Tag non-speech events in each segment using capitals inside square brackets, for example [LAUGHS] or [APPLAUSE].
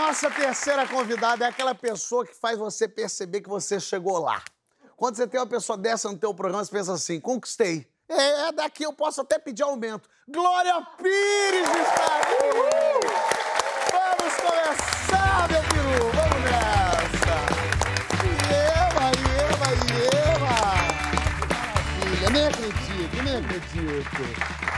nossa terceira convidada é aquela pessoa que faz você perceber que você chegou lá. Quando você tem uma pessoa dessa no teu programa, você pensa assim, conquistei. É, é daqui, eu posso até pedir aumento. Glória Pires está aqui! Uhul. Vamos começar, meu peru! Vamos nessa! Iema, Iema, Iema! Maravilha, nem acredito, nem acredito.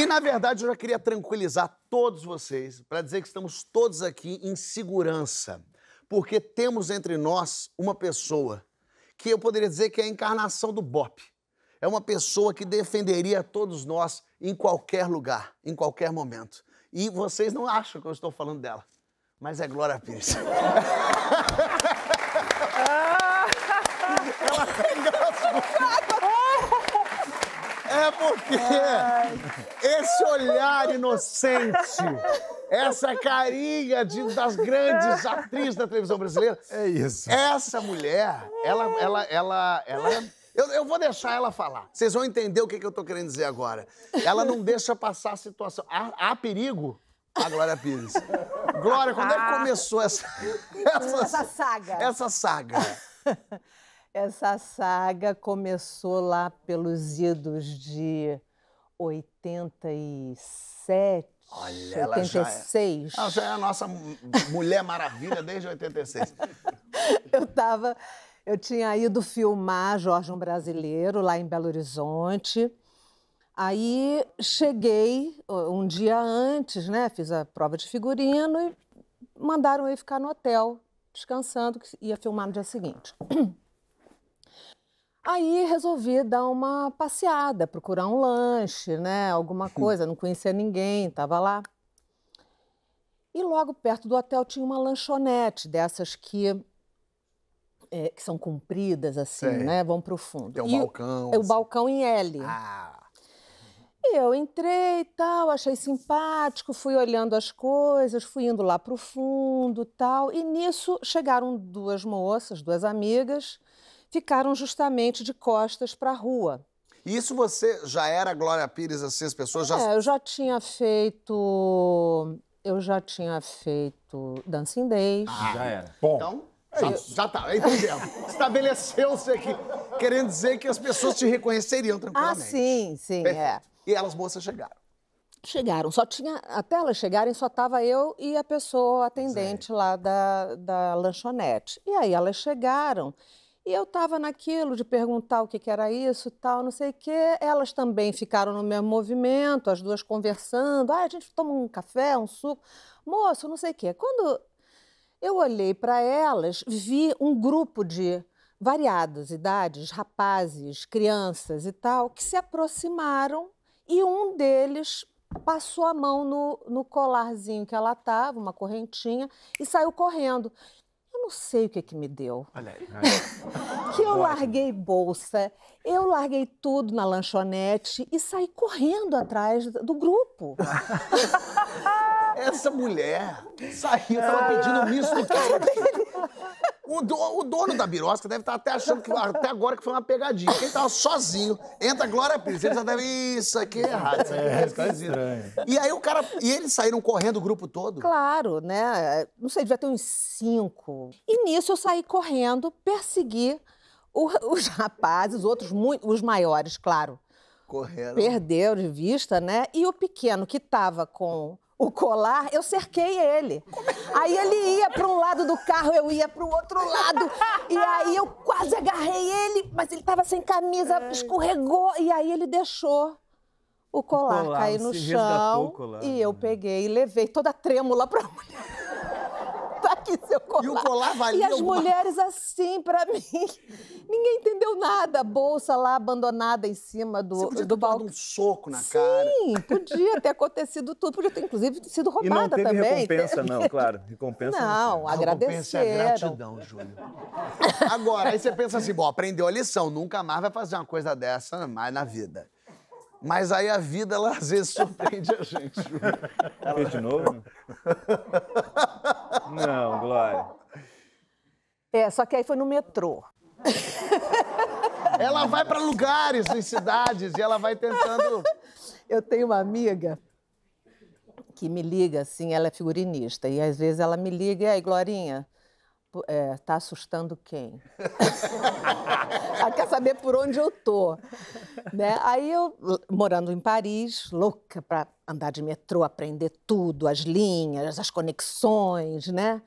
E na verdade eu já queria tranquilizar todos vocês para dizer que estamos todos aqui em segurança, porque temos entre nós uma pessoa que eu poderia dizer que é a encarnação do BOP. É uma pessoa que defenderia todos nós em qualquer lugar, em qualquer momento. E vocês não acham que eu estou falando dela, mas é Glória Pires. [LAUGHS] Porque [LAUGHS] é. esse olhar inocente, essa carinha de, das grandes atrizes da televisão brasileira. É isso. Essa mulher, ela, ela, ela, ela eu, eu, vou deixar ela falar. Vocês vão entender o que, que eu tô querendo dizer agora. Ela não deixa passar a situação. Há, há perigo? A Glória Pires. Glória, quando ah. é que ah. começou essa, [LAUGHS] essa, essa saga? Essa saga. Essa saga começou lá pelos idos de 87. Olha, ela Já é, ela já é a nossa Mulher Maravilha desde 86. [LAUGHS] eu tava, eu tinha ido filmar Jorge um Brasileiro lá em Belo Horizonte. Aí cheguei um dia antes, né? Fiz a prova de figurino e mandaram eu ficar no hotel, descansando, que ia filmar no dia seguinte. [CLEARS THROAT] Aí resolvi dar uma passeada, procurar um lanche, né? Alguma uhum. coisa, não conhecia ninguém, estava lá. E logo perto do hotel tinha uma lanchonete dessas que, é, que são compridas, assim, Sei. né? Vão pro fundo. É um balcão. É o assim. balcão em L. Ah. E eu entrei e tal, achei simpático, fui olhando as coisas, fui indo lá pro fundo tal. E nisso chegaram duas moças, duas amigas ficaram justamente de costas para a rua. E isso você já era Glória Pires, assim, as pessoas já. É, eu já tinha feito. Eu já tinha feito Dancing Days. Ah, já era. Bom. Então, é já, está. tá, [LAUGHS] Estabeleceu-se aqui, querendo dizer que as pessoas te reconheceriam tranquilamente. Ah, sim, sim, é. Perfeito. é. E elas moças chegaram. Chegaram, só tinha. Até elas chegarem, só tava eu e a pessoa atendente lá da, da lanchonete. E aí elas chegaram e eu estava naquilo de perguntar o que, que era isso, tal, não sei o quê. Elas também ficaram no mesmo movimento, as duas conversando. Ah, a gente toma um café, um suco. Moço, não sei o quê. Quando eu olhei para elas, vi um grupo de variadas idades, rapazes, crianças e tal, que se aproximaram e um deles passou a mão no, no colarzinho que ela estava, uma correntinha, e saiu correndo eu não sei o que é que me deu. Olha aí. [LAUGHS] que eu larguei bolsa, eu larguei tudo na lanchonete e saí correndo atrás do grupo. [LAUGHS] Essa mulher saiu, tava pedindo misto do [LAUGHS] O, do, o, dono da birosca deve estar tá até achando que até agora que foi uma pegadinha. Quem estava sozinho, entra Glória Pires. Ele já deve. Isso aqui é errado, isso aqui é, é tá e aí o cara. E eles saíram correndo o grupo todo? Claro, né? Não sei, devia ter uns cinco. E nisso eu saí correndo, persegui o, os rapazes, outros, muito, os maiores, claro. Correram. Perdeu de vista, né? E o pequeno que estava com o colar, eu cerquei ele. Aí ele ia para um lado do carro, eu ia para o outro lado. E aí eu quase agarrei ele, mas ele estava sem camisa, escorregou. E aí ele deixou o colar, colar cair no chão. Colar. E eu né? peguei e levei toda trêmula para a mulher aqui seu colar. E o colar valia E as mulheres assim, pra mim. Ninguém entendeu nada. A bolsa lá abandonada em cima do, Você podia do ter balcão. um soco na Sim, cara. Sim, podia ter acontecido tudo. Podia ter, inclusive, sido roubada também. E não teve também. recompensa, não, [LAUGHS] claro. Recompensa não, não agradeceram. Recompensa é gratidão, Júlio. Agora, aí você pensa assim, bom, aprendeu a lição, nunca mais vai fazer uma coisa dessa mais na vida. Mas aí a vida, ela às vezes surpreende a gente. Ela... de novo? [LAUGHS] Não, Glória. É, só que aí foi no metrô. [LAUGHS] Ela vai para lugares em cidades e ela vai tentando. Eu tenho uma amiga que me liga, assim, ela é figurinista, e às vezes ela me liga e aí, Glorinha, é, tá assustando quem? Ela [LAUGHS] ah, quer saber por onde eu tô. Né? Aí eu, morando em Paris, louca para andar de metrô, aprender tudo, as linhas, as conexões, né?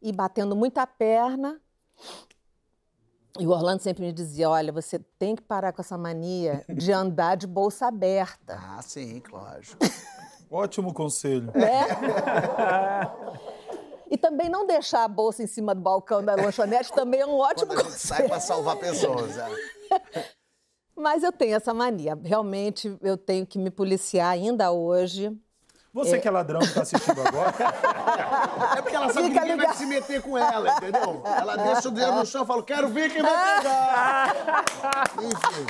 E batendo muita perna. E o Orlando sempre me dizia: olha, você tem que parar com essa mania de andar de bolsa aberta. Ah, sim, lógico. [LAUGHS] Ótimo conselho. É? [LAUGHS] E também não deixar a bolsa em cima do balcão da lanchonete também é um ótimo Quando a gente sai para salvar pessoas. É. [LAUGHS] Mas eu tenho essa mania. Realmente, eu tenho que me policiar ainda hoje. Você é... que é ladrão que está assistindo agora. [LAUGHS] é porque ela sabe Fica que ninguém vai se meter com ela, entendeu? Ela deixa o dedo no chão e fala, quero ver quem vai ah! pegar. Enfim,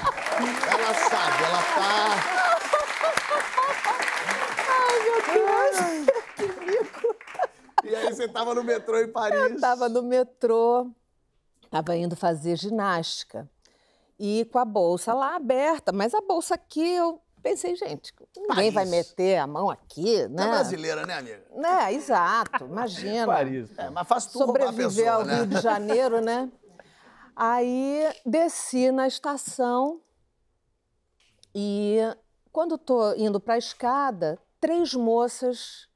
ela sabe, ela tá... [LAUGHS] Ai, meu Deus você estava no metrô em Paris. Eu estava no metrô, estava indo fazer ginástica. E com a bolsa lá aberta, mas a bolsa aqui eu pensei, gente, ninguém Paris. vai meter a mão aqui, né? É brasileira, né, amiga? É, exato, imagina. É Paris. É, mas fácil tu Sobreviver pessoa, ao né? Rio de Janeiro, né? Aí desci na estação e quando estou indo para a escada, três moças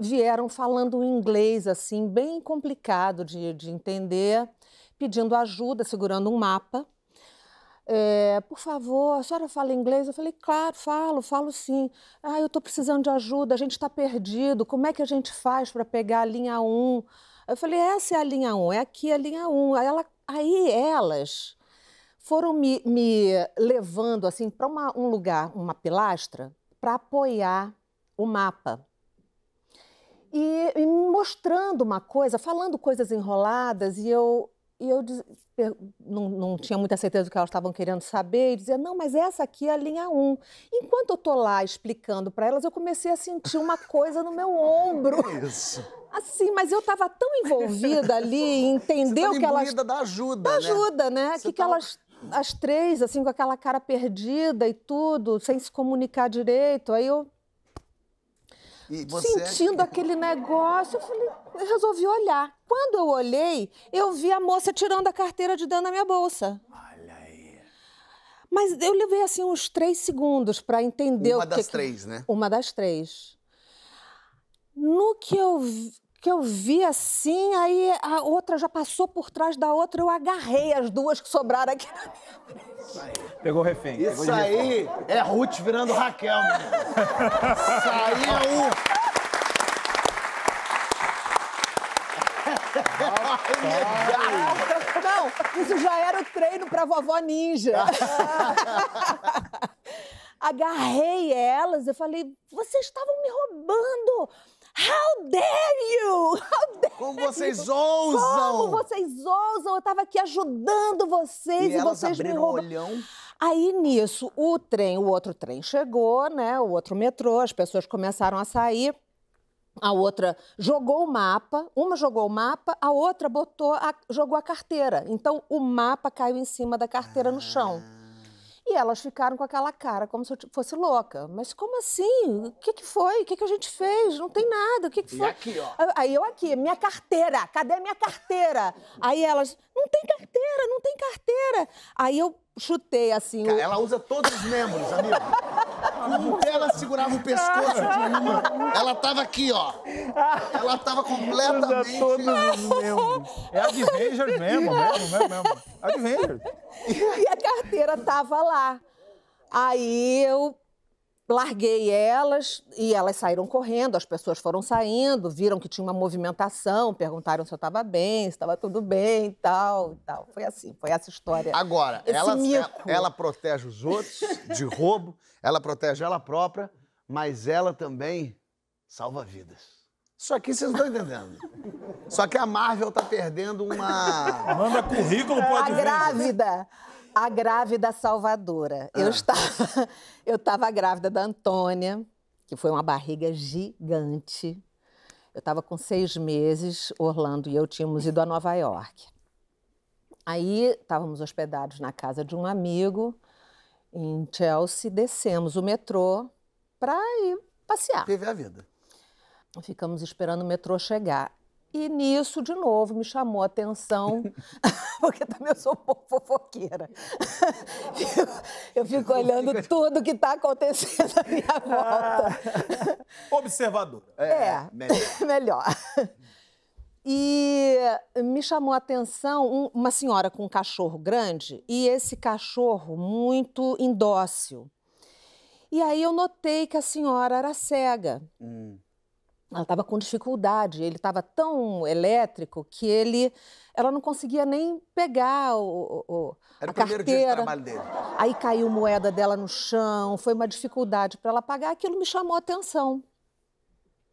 vieram falando inglês, assim, bem complicado de, de entender, pedindo ajuda, segurando um mapa. É, por favor, a senhora fala inglês? Eu falei, claro, falo, falo sim. Ah, eu estou precisando de ajuda, a gente está perdido, como é que a gente faz para pegar a linha 1? Eu falei, essa é a linha 1, é aqui a linha 1. Aí, ela, aí elas foram me, me levando assim para um lugar, uma pilastra, para apoiar o mapa e, e mostrando uma coisa, falando coisas enroladas, e eu, e eu não, não, tinha muita certeza do que elas estavam querendo saber, e dizia, não, mas essa aqui é a linha 1. Enquanto eu estou lá explicando para elas, eu comecei a sentir uma coisa no meu ombro. [LAUGHS] Isso. Assim, mas eu estava tão envolvida ali [LAUGHS] entendeu que elas... da ajuda, da né? ajuda, né? né? Que, tá... que elas as três, assim, com aquela cara perdida e tudo, sem se comunicar direito. Aí eu você... É sentindo aquele negócio, eu falei, eu resolvi olhar. Quando eu olhei, eu vi a moça tirando a carteira de dentro da minha bolsa. Olha aí. Mas eu levei assim uns três segundos para entender Uma o que. Uma das três, que... né? Uma das três. No que eu que eu vi assim, aí a outra já passou por trás da outra, eu agarrei as duas que sobraram aqui Isso aí. Pegou refém. Isso pegou aí é Ruth virando Raquel, Isso aí é o... [LAUGHS] Não, isso já era o treino pra vovó ninja. [LAUGHS] Agarrei elas, eu falei, vocês estavam me roubando! How dare como então vocês ousam! Como vocês ousam? Eu estava aqui ajudando vocês e, e vocês me roubam. Aí nisso, o trem, o outro trem chegou, né? O outro metrô, as pessoas começaram a sair. A outra jogou o mapa, uma jogou o mapa, a outra botou, a, jogou a carteira. Então o mapa caiu em cima da carteira ah. no chão. Ah. E elas ficaram com aquela cara como se eu fosse louca. Mas como assim? O que, que foi? O que, que a gente fez? Não tem nada. O que, que foi? E aqui, ó. Ah, aí eu aqui, minha carteira. Cadê minha carteira? [LAUGHS] Aí elas, não tem carteira, não tem carteira. Aí eu chutei assim. Cara, o... Ela usa todos os membros, amigo. [LAUGHS] ela segurava o pescoço de uma. Ela tava aqui, ó. Ela tava completamente. Usa todos os membros. É Avengers mesmo, mesmo, mesmo, mesmo. É Avengers e a carteira tava lá. Aí eu larguei elas e elas saíram correndo, as pessoas foram saindo, viram que tinha uma movimentação, perguntaram se eu estava bem, se estava tudo bem e tal, e tal. Foi assim, foi essa história. Agora, ela, ela, ela protege os outros de roubo, ela protege ela própria, mas ela também salva vidas. Isso aqui vocês não estão entendendo. Só que a Marvel tá perdendo uma. Manda currículo, pode A grávida. A grávida salvadora. Ah. Eu, estava, eu estava grávida da Antônia, que foi uma barriga gigante. Eu estava com seis meses, Orlando e eu tínhamos ido a Nova York. Aí estávamos hospedados na casa de um amigo em Chelsea, descemos o metrô para ir passear. Teve a vida. Ficamos esperando o metrô chegar. E nisso, de novo, me chamou a atenção, [LAUGHS] porque também eu sou um pouco fofoqueira. [LAUGHS] eu fico olhando tudo que está acontecendo à minha ah. volta. [LAUGHS] Observadora. É, é melhor. melhor. E me chamou a atenção uma senhora com um cachorro grande e esse cachorro muito indócil. E aí eu notei que a senhora era cega. Hum ela estava com dificuldade, ele estava tão elétrico que ele, ela não conseguia nem pegar o, o Era a o primeiro carteira. Dia de trabalho dele. Aí caiu moeda dela no chão, foi uma dificuldade para ela pagar, aquilo me chamou a atenção.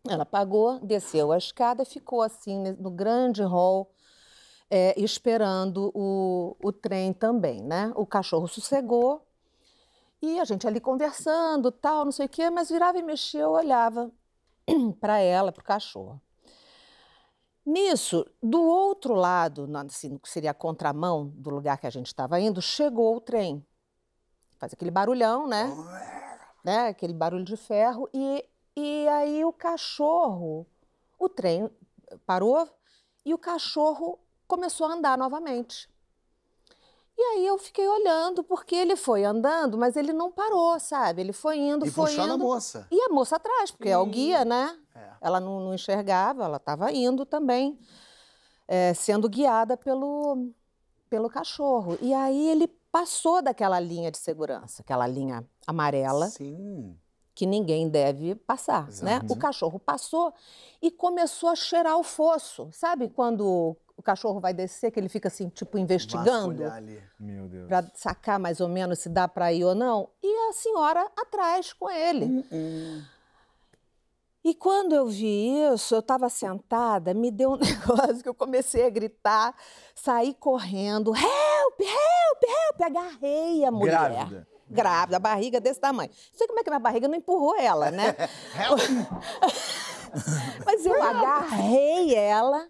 Ela pagou, desceu a escada, ficou assim no grande hall, é, esperando o, o trem também, né? O cachorro sossegou e a gente ali conversando, tal, não sei o quê, mas virava e mexia, eu olhava [CLEARS THROAT] para ela, para o cachorro. Nisso, do outro lado, assim, que seria a contramão do lugar que a gente estava indo, chegou o trem. Faz aquele barulhão, né? né? Aquele barulho de ferro. E, e aí o cachorro, o trem parou e o cachorro começou a andar novamente. E aí eu fiquei olhando, porque ele foi andando, mas ele não parou, sabe? Ele foi indo, e foi puxando indo. a moça. E a moça atrás, porque Sim. é o guia, né? É. Ela não, não, enxergava, ela estava indo também, é, sendo guiada pelo, pelo cachorro. E aí ele passou daquela linha de segurança, aquela linha amarela. Sim. Que ninguém deve passar, Exato. né? O cachorro passou e começou a cheirar o fosso. Sabe quando o cachorro vai descer, que ele fica assim, tipo, investigando. Ali. Meu Deus. Pra sacar mais ou menos se dá para ir ou não. E a senhora atrás com ele. Uh -uh. E quando eu vi isso, eu estava sentada, me deu um [LAUGHS] negócio que eu comecei a gritar, saí correndo, help, help, help, agarrei a mulher. Grávida grávida, a barriga desse tamanho. Não sei como é que minha barriga não empurrou ela, né? [LAUGHS] [LAUGHS] Mas eu agarrei ela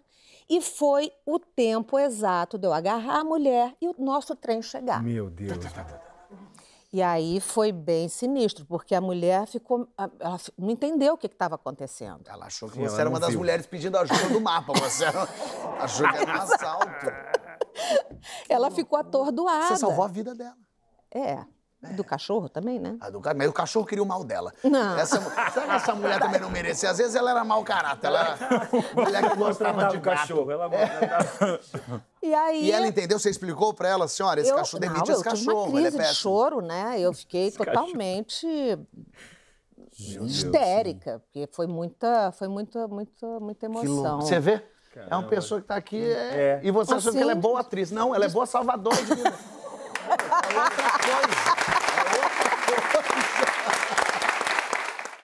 e foi o tempo exato de eu agarrar a mulher e o nosso trem chegar. Meu Deus. Tá, tá, tá, e aí foi bem sinistro, porque a mulher ficou. Ela não entendeu o que estava acontecendo. Ela achou que Sim, você era uma das mulheres pedindo ajuda do mapa. Você era, achou que era um [LAUGHS] assalto. Ela ficou atordoada. Você salvou a vida dela. É. É. Do cachorro também, né? A do, mas o cachorro queria o mal dela. Não. Essa, será que essa mulher também não merecia? Às vezes ela era mau caráter. Ela era [LAUGHS] mulher que gostava de cachorro. Ela É. E, aí... e ela entendeu? Você explicou pra ela, senhora, esse eu... cachorro demite não, esse cachorro. Tive uma crise ele é de choro, né? Eu fiquei esse totalmente cachorro. histérica, porque foi muita, foi muita, muita, muita emoção. Você vê? Caramba. É uma pessoa que tá aqui é... é. e você assim... achou que ela é boa atriz. Não, ela é boa salvadora de vida. [LAUGHS] é outra coisa.